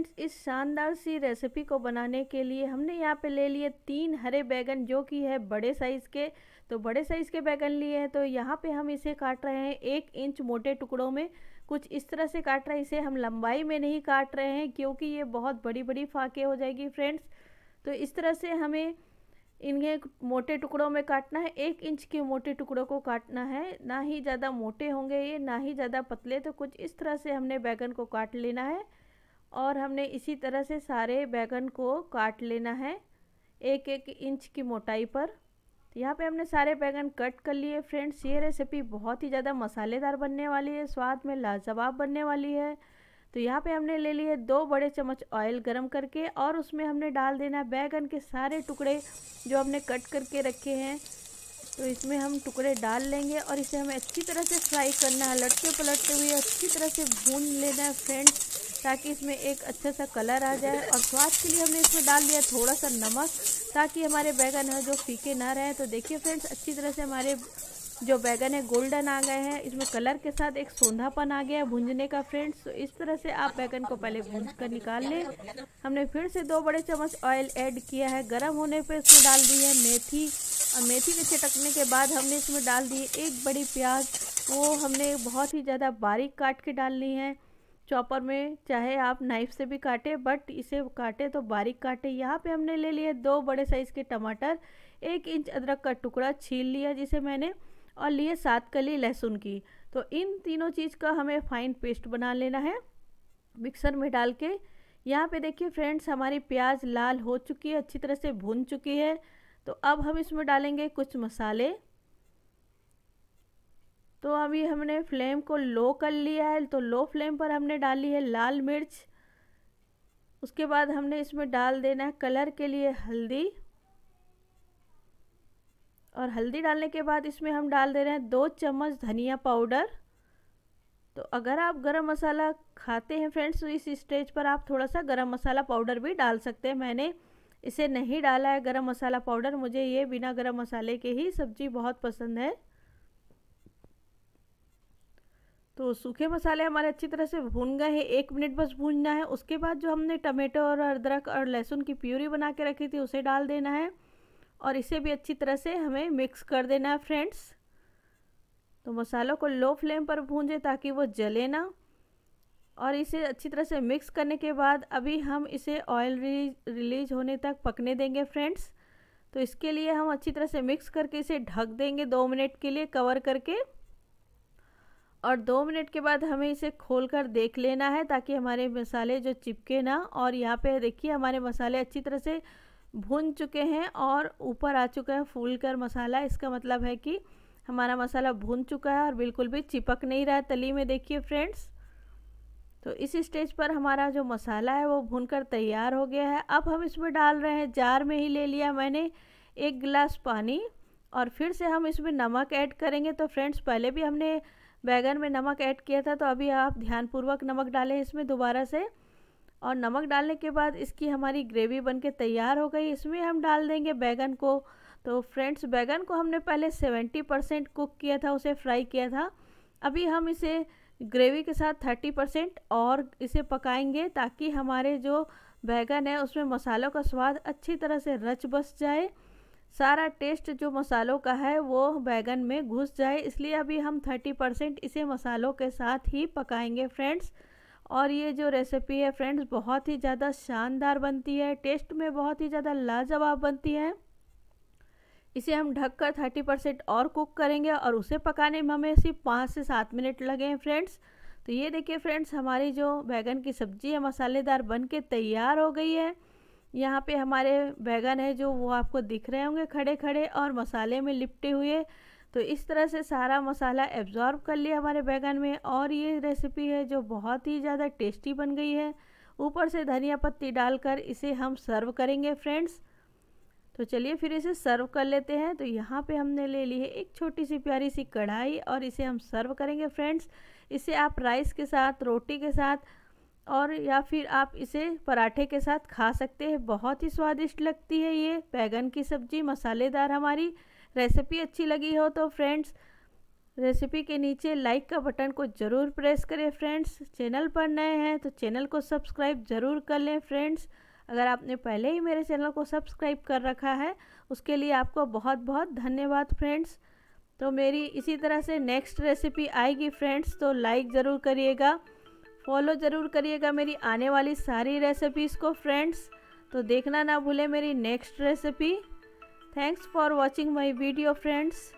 friends इस शानदार सी recipe को बनाने के लिए हमने यहाँ पे ले लिए तीन हरे बैगन जो कि है बड़े साइज़ के तो बड़े साइज़ के बैगन लिए हैं तो यहाँ पे हम इसे काट रहे हैं एक इंच मोटे टुकड़ों में कुछ इस तरह से काट रहे हैं इसे हम लंबाई में नहीं काट रहे हैं क्योंकि ये बहुत बड़ी बड़ी फाके हो जाएगी फ्रेंड्स तो इस तरह से हमें इन्हें मोटे टुकड़ों में काटना है एक इंच के मोटे टुकड़ों को काटना है ना ही ज़्यादा मोटे होंगे ये ना ही ज़्यादा पतले तो कुछ इस तरह से हमने बैगन को काट लेना है और हमने इसी तरह से सारे बैगन को काट लेना है एक एक इंच की मोटाई पर तो यहाँ पे हमने सारे बैगन कट कर लिए फ्रेंड्स ये रेसिपी बहुत ही ज़्यादा मसालेदार बनने वाली है स्वाद में लाजवाब बनने वाली है तो यहाँ पे हमने ले लिए दो बड़े चम्मच ऑयल गरम करके और उसमें हमने डाल देना बैगन के सारे टुकड़े जो हमने कट करके रखे हैं तो इसमें हम टुकड़े डाल लेंगे और इसे हमें अच्छी तरह से फ्राई करना है लटके पलटते हुए अच्छी तरह से भून लेना है फ्रेंड्स ताकि इसमें एक अच्छा सा कलर आ जाए और स्वाद के लिए हमने इसमें डाल दिया थोड़ा सा नमक ताकि हमारे बैगन है जो फीके ना रहे तो देखिए फ्रेंड्स अच्छी तरह से हमारे जो बैगन है गोल्डन आ गए हैं इसमें कलर के साथ एक सोंधापन आ गया है भूंजने का फ्रेंड्स तो इस तरह से आप बैगन को पहले भूंज कर निकाल लें हमने फिर से दो बड़े चम्मच ऑयल ऐड किया है गर्म होने पर इसमें डाल दी है मेथी और मेथी के चटकने के बाद हमने इसमें डाल दी है एक बड़ी प्याज वो हमने बहुत ही ज़्यादा बारीक काट के डालनी है चॉपर में चाहे आप नाइफ से भी काटे बट इसे काटे तो बारीक काटे यहाँ पे हमने ले लिए दो बड़े साइज़ के टमाटर एक इंच अदरक का टुकड़ा छील लिया जिसे मैंने और लिए सात कली लहसुन की तो इन तीनों चीज़ का हमें फाइन पेस्ट बना लेना है मिक्सर में डाल के यहाँ पे देखिए फ्रेंड्स हमारी प्याज लाल हो चुकी है अच्छी तरह से भुन चुकी है तो अब हम इसमें डालेंगे कुछ मसाले तो अभी हमने फ्लेम को लो कर लिया है तो लो फ्लेम पर हमने डाली है लाल मिर्च उसके बाद हमने इसमें डाल देना है कलर के लिए हल्दी और हल्दी डालने के बाद इसमें हम डाल दे रहे हैं दो चम्मच धनिया पाउडर तो अगर आप गरम मसाला खाते हैं फ्रेंड्स तो इस स्टेज पर आप थोड़ा सा गरम मसाला पाउडर भी डाल सकते हैं मैंने इसे नहीं डाला है गरम मसाला पाउडर मुझे ये बिना गरम मसाले के ही सब्ज़ी बहुत पसंद है तो सूखे मसाले हमारे अच्छी तरह से भून गए हैं एक मिनट बस भूनना है उसके बाद जो हमने टमाटो और अदरक और लहसुन की प्यूरी बना के रखी थी उसे डाल देना है और इसे भी अच्छी तरह से हमें मिक्स कर देना है फ्रेंड्स तो मसालों को लो फ्लेम पर भूंजें ताकि वो जले ना और इसे अच्छी तरह से मिक्स करने के बाद अभी हम इसे ऑयल रिलीज होने तक पकने देंगे फ्रेंड्स तो इसके लिए हम अच्छी तरह से मिक्स करके इसे ढक देंगे दो मिनट के लिए कवर करके और दो मिनट के बाद हमें इसे खोल कर देख लेना है ताकि हमारे मसाले जो चिपके ना और यहाँ पे देखिए हमारे मसाले अच्छी तरह से भुन चुके हैं और ऊपर आ चुका है फूल कर मसाला इसका मतलब है कि हमारा मसाला भुन चुका है और बिल्कुल भी चिपक नहीं रहा है तली में देखिए फ्रेंड्स तो इस स्टेज पर हमारा जो मसाला है वो कर तैयार हो गया है अब हम इसमें डाल रहे हैं जार में ही ले लिया मैंने एक गिलास पानी और फिर से हम इसमें नमक ऐड करेंगे तो फ्रेंड्स पहले भी हमने बैगन में नमक ऐड किया था तो अभी आप ध्यानपूर्वक नमक डालें इसमें दोबारा से और नमक डालने के बाद इसकी हमारी ग्रेवी बनके तैयार हो गई इसमें हम डाल देंगे बैगन को तो फ्रेंड्स बैगन को हमने पहले सेवेंटी परसेंट कुक किया था उसे फ्राई किया था अभी हम इसे ग्रेवी के साथ थर्टी परसेंट और इसे पकाएंगे ताकि हमारे जो बैगन है उसमें मसालों का स्वाद अच्छी तरह से रच बस जाए सारा टेस्ट जो मसालों का है वो बैगन में घुस जाए इसलिए अभी हम 30 परसेंट इसे मसालों के साथ ही पकाएंगे फ्रेंड्स और ये जो रेसिपी है फ्रेंड्स बहुत ही ज़्यादा शानदार बनती है टेस्ट में बहुत ही ज़्यादा लाजवाब बनती है इसे हम ढककर 30 परसेंट और कुक करेंगे और उसे पकाने में हमें सिर्फ पाँच से सात मिनट लगे हैं फ्रेंड्स तो ये देखिए फ्रेंड्स हमारी जो बैगन की सब्ज़ी है मसालेदार बन के तैयार हो गई है यहाँ पे हमारे बैगन है जो वो आपको दिख रहे होंगे खड़े खड़े और मसाले में लिपटे हुए तो इस तरह से सारा मसाला एब्जॉर्ब कर लिया हमारे बैगन में और ये रेसिपी है जो बहुत ही ज़्यादा टेस्टी बन गई है ऊपर से धनिया पत्ती डालकर इसे हम सर्व करेंगे फ्रेंड्स तो चलिए फिर इसे सर्व कर लेते हैं तो यहाँ पे हमने ले ली है एक छोटी सी प्यारी सी कढ़ाई और इसे हम सर्व करेंगे फ्रेंड्स इसे आप राइस के साथ रोटी के साथ और या फिर आप इसे पराठे के साथ खा सकते हैं बहुत ही स्वादिष्ट लगती है ये बैगन की सब्ज़ी मसालेदार हमारी रेसिपी अच्छी लगी हो तो फ्रेंड्स रेसिपी के नीचे लाइक का बटन को ज़रूर प्रेस करें फ्रेंड्स चैनल पर नए हैं तो चैनल को सब्सक्राइब ज़रूर कर लें फ्रेंड्स अगर आपने पहले ही मेरे चैनल को सब्सक्राइब कर रखा है उसके लिए आपको बहुत बहुत धन्यवाद फ्रेंड्स तो मेरी इसी तरह से नेक्स्ट रेसिपी आएगी फ्रेंड्स तो लाइक ज़रूर करिएगा फॉलो ज़रूर करिएगा मेरी आने वाली सारी रेसिपीज़ को फ्रेंड्स तो देखना ना भूलें मेरी next recipe thanks for watching my video friends